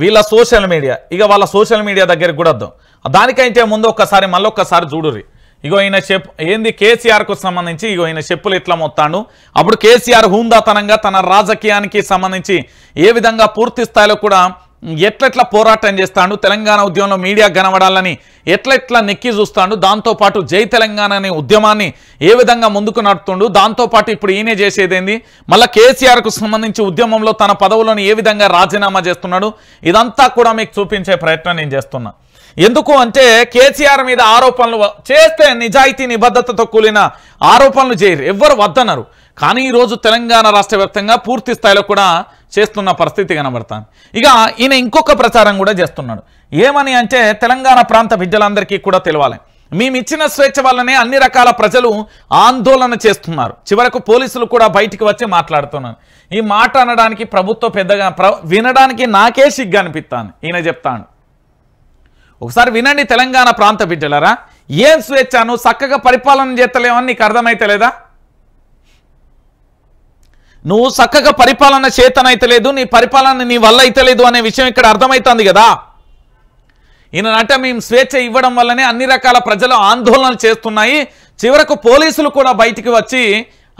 వీళ్ళ social media ఇక వాళ్ళ సోషల్ మీడియా దగ్గరికి కూడా వద్దాం దానికంటే ముందు ఒక్కసారి మళ్ళొక్కసారి చూడుర్రి ఇగో ఈయన చెప్ ఏంది కేసీఆర్కు సంబంధించి ఇగో ఈయన చెప్పులు ఇట్లా మొత్తాడు అప్పుడు కేసీఆర్ హూందాతనంగా తన రాజకీయానికి సంబంధించి ఏ విధంగా పూర్తి స్థాయిలో కూడా ఎట్లెట్ల పోరాటం చేస్తాడు తెలంగాణ ఉద్యమంలో మీడియా కనబడాలని ఎట్లెట్లా నెక్కి చూస్తాడు దాంతోపాటు జై తెలంగాణ అనే ఉద్యమాన్ని ఏ విధంగా ముందుకు నడుతుండు దాంతోపాటు ఇప్పుడు ఈయనే చేసేదేంది మళ్ళీ కేసీఆర్కు సంబంధించి ఉద్యమంలో తన పదవులను ఏ విధంగా రాజీనామా చేస్తున్నాడు ఇదంతా కూడా మీకు చూపించే ప్రయత్నం నేను చేస్తున్నా ఎందుకు అంటే కేసీఆర్ మీద ఆరోపణలు చేస్తే నిజాయితీ నిబద్ధతతో కూలిన ఆరోపణలు చేయరు ఎవ్వరు వద్దనరు కానీ ఈరోజు తెలంగాణ రాష్ట్ర వ్యాప్తంగా పూర్తి స్థాయిలో కూడా చేస్తున్న పరిస్థితి కనబడతాను ఇక ఈయన ఇంకొక ప్రచారం కూడా చేస్తున్నాడు ఏమని అంటే తెలంగాణ ప్రాంత బిడ్డలందరికీ కూడా తెలవాలి మేమిచ్చిన స్వేచ్ఛ వల్లనే అన్ని రకాల ప్రజలు ఆందోళన చేస్తున్నారు చివరకు పోలీసులు కూడా బయటికి వచ్చి మాట్లాడుతున్నారు ఈ మాట అనడానికి ప్రభుత్వ పెద్దగా వినడానికి నాకే సిగ్గు అనిపిస్తాను ఈయన చెప్తాను ఒకసారి వినండి తెలంగాణ ప్రాంత బిడ్డలరా ఏం స్వేచ్ఛను చక్కగా పరిపాలన చేస్తలేమని నీకు అర్థమైతలేదా నువ్వు చక్కగా పరిపాలన చేతనైతలేదు నీ పరిపాలన నీ వల్ల అయితలేదు అనే విషయం ఇక్కడ అర్థమవుతుంది కదా ఈయననంటే మేము స్వేచ్ఛ ఇవ్వడం వల్లనే అన్ని రకాల ప్రజలు ఆందోళనలు చేస్తున్నాయి చివరకు పోలీసులు కూడా బయటికి వచ్చి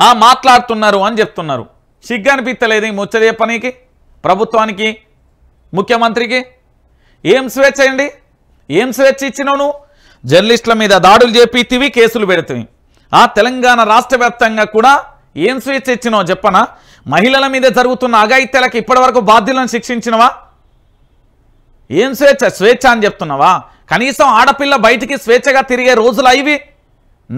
ఆ మాట్లాడుతున్నారు అని చెప్తున్నారు సిగ్గు అనిపించలేదు ఈ ముచ్చట పనికి ప్రభుత్వానికి ముఖ్యమంత్రికి ఏం స్వేచ్ఛ అండి ఏం స్వేచ్ఛ ఇచ్చినావు నువ్వు జర్నలిస్టుల మీద దాడులు చేపితివి కేసులు పెడతాయి ఆ తెలంగాణ రాష్ట్ర కూడా ఏం స్వేచ్ఛ ఇచ్చినావు చెప్పనా మహిళల మీద జరుగుతున్న అఘాయిత్యాలకు ఇప్పటివరకు బాధ్యులను శిక్షించినవా ఏం స్వేచ్ఛ స్వేచ్ఛ అని చెప్తున్నావా కనీసం ఆడపిల్ల బయటికి స్వేచ్ఛగా తిరిగే రోజులు అయివి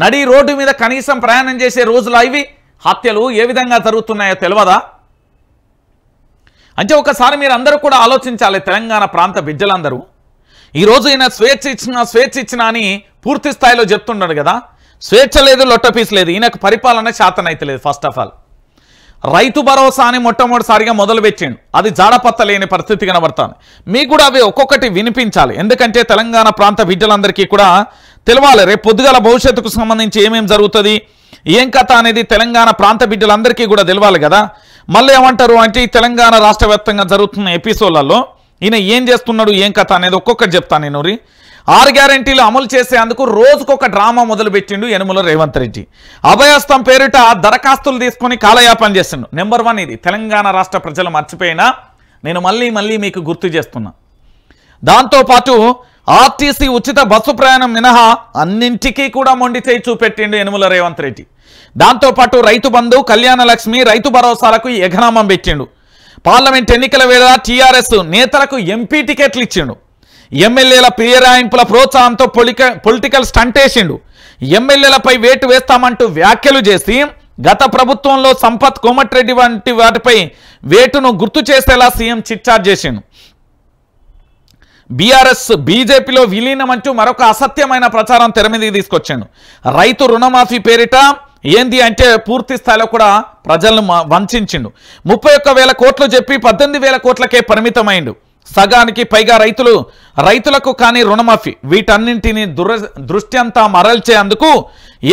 నడి రోడ్డు మీద కనీసం ప్రయాణం చేసే రోజులు ఇవి హత్యలు ఏ విధంగా జరుగుతున్నాయో తెలియదా అంటే ఒకసారి మీరు అందరూ కూడా ఆలోచించాలి తెలంగాణ ప్రాంత బిడ్డలందరూ ఈరోజు ఈయన స్వేచ్ఛ ఇచ్చిన స్వేచ్ఛ ఇచ్చిన అని పూర్తి స్థాయిలో చెప్తున్నాడు కదా స్వేచ్ఛ లేదు లొట్టపీస్ లేదు ఈయనకు పరిపాలన శాతం అయితే లేదు ఫస్ట్ ఆఫ్ ఆల్ రైతు భరోసా అని మొట్టమొదటిసారిగా మొదలుపెట్టిండు అది జాడపత్తలేని పరిస్థితి కనబడుతుంది మీకు కూడా అవి ఒక్కొక్కటి వినిపించాలి ఎందుకంటే తెలంగాణ ప్రాంత బిడ్డలందరికీ కూడా తెలవాలి రేపు పొద్దుగల భవిష్యత్తుకు సంబంధించి ఏమేమి జరుగుతుంది ఏం కథ అనేది తెలంగాణ ప్రాంత బిడ్డలందరికీ కూడా తెలవాలి కదా మళ్ళీ ఏమంటారు అంటే తెలంగాణ రాష్ట్ర జరుగుతున్న ఎపిసోడ్లలో ఈయన ఏం చేస్తున్నాడు ఏం కథ అనేది ఒక్కొక్కటి చెప్తాను నేను రీ ఆరు గ్యారంటీలు అమలు చేసేందుకు రోజుకొక డ్రామా మొదలుపెట్టిండు యనుమల రేవంత్ రెడ్డి అభయస్తం పేరిట దరఖాస్తులు తీసుకొని కాలయాపన చేసిండు నెంబర్ వన్ ఇది తెలంగాణ రాష్ట్ర ప్రజలు మర్చిపోయినా నేను మళ్ళీ మళ్ళీ మీకు గుర్తు చేస్తున్నా దాంతోపాటు ఆర్టీసీ ఉచిత బస్సు ప్రయాణం మినహా అన్నింటికీ కూడా మొండి చేయి చూపెట్టిండు యనుమల రేవంత్ రెడ్డి దాంతోపాటు రైతు బంధు కళ్యాణ లక్ష్మి రైతు భరోసాలకు ఎఘనామం పెట్టిండు పార్లమెంట్ ఎన్నికల వేళ టీఆర్ఎస్ నేతలకు ఎంపీ టికెట్లు ఇచ్చిండు ఎమ్మెల్యేల పేరాయింపుల ప్రోత్సాహంతో పొలిక పొలిటికల్ స్టంట్ వేసిండు ఎమ్మెల్యేలపై వేటు వేస్తామంటూ వ్యాఖ్యలు చేసి గత ప్రభుత్వంలో సంపత్ కోమటిరెడ్డి వంటి వాటిపై వేటును గుర్తు చేసేలా సీఎం చిట్చార్జ్ చేసిండు బీఆర్ఎస్ బీజేపీలో విలీనమంటూ మరొక అసత్యమైన ప్రచారం తెర తీసుకొచ్చాను తీసుకొచ్చాడు రైతు రుణమాఫీ పేరిట ఏంది అంటే పూర్తి స్థాయిలో కూడా ప్రజలను వంచిండు ముప్పై ఒక్క వేల కోట్లు చెప్పి పద్దెనిమిది వేల కోట్లకే పరిమితమైండు సగానికి పైగా రైతులు రైతులకు కానీ రుణమాఫీ వీటన్నింటినీ దుర దృష్టి అంతా మరల్చేందుకు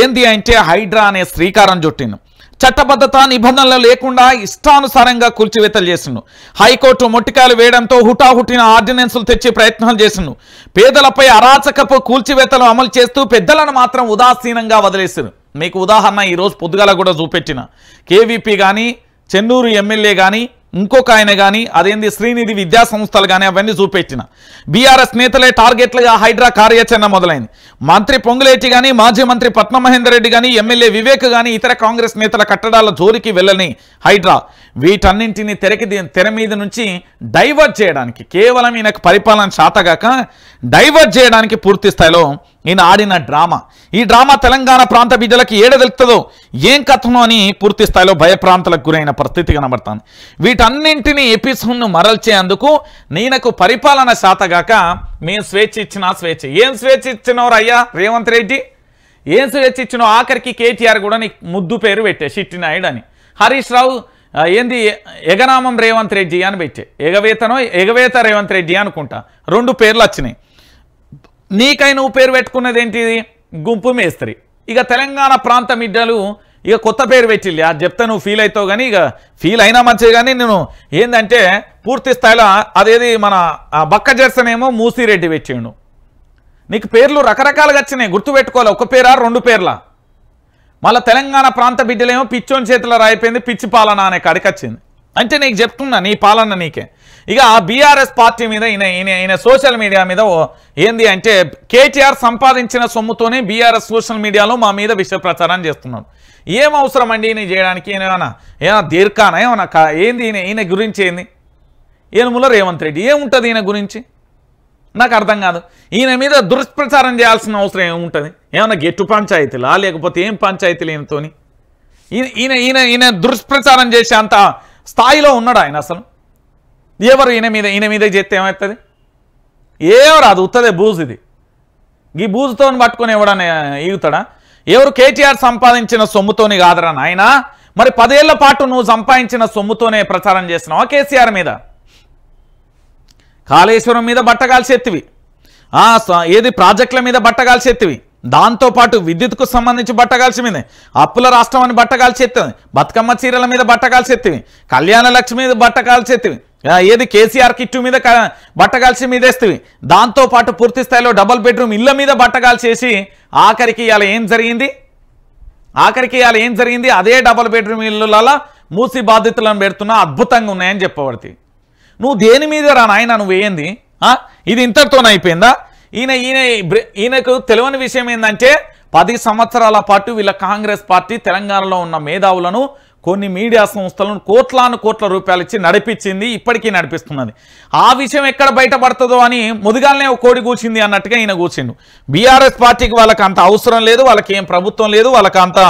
ఏంది అంటే హైడ్రా అనే శ్రీకారం చుట్టిండు చట్టబద్ధత నిబంధనలు లేకుండా ఇష్టానుసారంగా కూల్చివేతలు చేసిండు హైకోర్టు మొట్టికాయలు వేయడంతో హుటాహుటిన ఆర్డినెన్సులు తెచ్చి ప్రయత్నాలు చేసిండు పేదలపై అరాచకపు కూల్చివేతలు అమలు చేస్తూ పెద్దలను మాత్రం ఉదాసీనంగా వదిలేసిండు మీకు ఉదాహరణ ఈరోజు పొద్దుగాల కూడా చూపెట్టిన కేవీపీ కానీ చెన్నూరు ఎమ్మెల్యే కానీ ఇంకొక ఆయన కానీ అదేంది శ్రీనిధి విద్యా సంస్థలు కానీ అవన్నీ చూపెట్టిన బీఆర్ఎస్ నేతలే టార్గెట్లుగా హైడ్రా కార్యాచరణ మొదలైంది మంత్రి పొంగులేటి కానీ మాజీ మంత్రి రెడ్డి కానీ ఎమ్మెల్యే వివేక్ కానీ ఇతర కాంగ్రెస్ నేతల కట్టడాల జోరికి వెళ్ళని హైడ్రా వీటన్నింటినీ తెరకి తెర మీద నుంచి డైవర్ట్ చేయడానికి కేవలం ఈయనకు పరిపాలన శాతగాక డైవర్ట్ చేయడానికి పూర్తి స్థాయిలో నేను ఆడిన డ్రామా ఈ డ్రామా తెలంగాణ ప్రాంత బిడ్డలకి ఏడదెలుగుతుందో ఏం కథనో అని పూర్తి స్థాయిలో భయప్రాంతలకు గురైన పరిస్థితి కనబడతాను వీటన్నింటినీ ఎపిసోడ్ను మరల్చేందుకు నేనకు పరిపాలన శాతగాక మేము స్వేచ్ఛ ఇచ్చినా స్వేచ్ఛ ఏం స్వేచ్ఛ ఇచ్చినోరు అయ్యా రేవంత్ రెడ్డి ఏం స్వేచ్ఛ ఇచ్చినో ఆఖరికి కేటీఆర్ కూడా నీకు ముద్దు పేరు పెట్టే నాయుడు అని హరీష్ రావు ఏంది ఎగనామం రేవంత్ రెడ్డి అని పెట్టే ఎగవేతనో ఎగవేత రేవంత్ రెడ్డి అనుకుంటా రెండు పేర్లు వచ్చినాయి నీకైనా నువ్వు పేరు పెట్టుకున్నది ఏంటిది గుంపు మేస్త్రి ఇక తెలంగాణ ప్రాంత మిడ్డలు ఇక కొత్త పేరు పెట్టిల్లి అది చెప్తే నువ్వు ఫీల్ అవుతావు కానీ ఇక ఫీల్ అయినా మంచిది కానీ నేను ఏంటంటే పూర్తి స్థాయిలో అదేది మన బక్క జర్సనేమో మూసిరెడ్డి పెట్టిండు నీకు పేర్లు రకరకాలుగా వచ్చినాయి గుర్తుపెట్టుకోవాలి ఒక పేరా రెండు పేర్లా మళ్ళీ తెలంగాణ ప్రాంత బిడ్డలేమో పిచ్చోని చేతిలో రాయిపోయింది పిచ్చి పాలన అనే కడికొచ్చింది అంటే నీకు చెప్తున్నా నీ పాలన నీకే ఇక ఆ బీఆర్ఎస్ పార్టీ మీద ఈయన ఈయన ఈయన సోషల్ మీడియా మీద ఏంది అంటే కేటీఆర్ సంపాదించిన సొమ్ముతోనే బీఆర్ఎస్ సోషల్ మీడియాలో మా మీద విషయ ప్రచారం చేస్తున్నాడు ఏం అవసరం అండి ఈయన చేయడానికి ఈయన ఏమైనా ఏమైనా దీర్ఘానా ఏమైనా ఏంది ఈయన ఈయన గురించి ఏంది ఏనుముల రేవంత్ రెడ్డి ఏముంటుంది ఈయన గురించి నాకు అర్థం కాదు ఈయన మీద దుష్ప్రచారం చేయాల్సిన అవసరం ఏముంటుంది ఏమైనా గెట్టు పంచాయతీలా లేకపోతే ఏం పంచాయతీలు ఈయనతోని ఈయన ఈయన ఈయన దుష్ప్రచారం చేసే అంత స్థాయిలో ఉన్నాడు ఆయన అసలు ఎవరు ఈయన మీద ఈయన మీదే చేస్తే ఏమవుతుంది ఏవరు అది ఉత్తదే బూజ్ ఇది ఈ బూజుతో పట్టుకొని ఎవడని ఈగుతాడా ఎవరు కేటీఆర్ సంపాదించిన సొమ్ముతోని కాదరా నాయన మరి పదేళ్ల పాటు నువ్వు సంపాదించిన సొమ్ముతోనే ప్రచారం చేసినావా కేసీఆర్ మీద కాళేశ్వరం మీద బట్టగాల్సి ఎత్తివి ఏది ప్రాజెక్టుల మీద బట్టగాల్సి ఎత్తివి దాంతోపాటు విద్యుత్కు సంబంధించి బట్ట బట్టగాల్సిందే అప్పుల రాష్ట్రం అని బట్ట బట్టగాల్చెత్తింది బతుకమ్మ చీరల మీద బట్టగాల్చెత్తివి కళ్యాణ లక్ష్మి మీద కాల్చెత్తివి ఏది కేసీఆర్ కిట్టు మీద బట్ట బట్టగాల్సి మీదేస్తివి దాంతోపాటు పూర్తి స్థాయిలో డబల్ బెడ్రూమ్ ఇళ్ళ మీద బట్టగాల్చేసి ఆఖరికి ఇవాళ ఏం జరిగింది ఆఖరికి ఇవాళ ఏం జరిగింది అదే డబుల్ బెడ్రూమ్ ఇళ్ళ మూసి బాధితులను పెడుతున్నా అద్భుతంగా ఉన్నాయని చెప్పబడితే నువ్వు దేని మీద రా నాయన నువ్వు ఏంది ఇది ఇంతటితోనైపోయిందా ఈయన ఈయన ఈయనకు తెలియని విషయం ఏంటంటే పది సంవత్సరాల పాటు వీళ్ళ కాంగ్రెస్ పార్టీ తెలంగాణలో ఉన్న మేధావులను కొన్ని మీడియా సంస్థలను కోట్లాను కోట్ల రూపాయలు ఇచ్చి నడిపించింది ఇప్పటికీ నడిపిస్తున్నది ఆ విషయం ఎక్కడ బయటపడుతుందో అని ముదిగాలనే కోడి కూర్చింది అన్నట్టుగా ఈయన కూర్చిండు బీఆర్ఎస్ పార్టీకి వాళ్ళకి అంత అవసరం లేదు వాళ్ళకి ఏం ప్రభుత్వం లేదు వాళ్ళకి అంత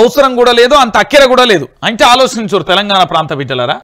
అవసరం కూడా లేదు అంత అక్కెర కూడా లేదు అంటే ఆలోచించరు తెలంగాణ ప్రాంత బిడ్డలరా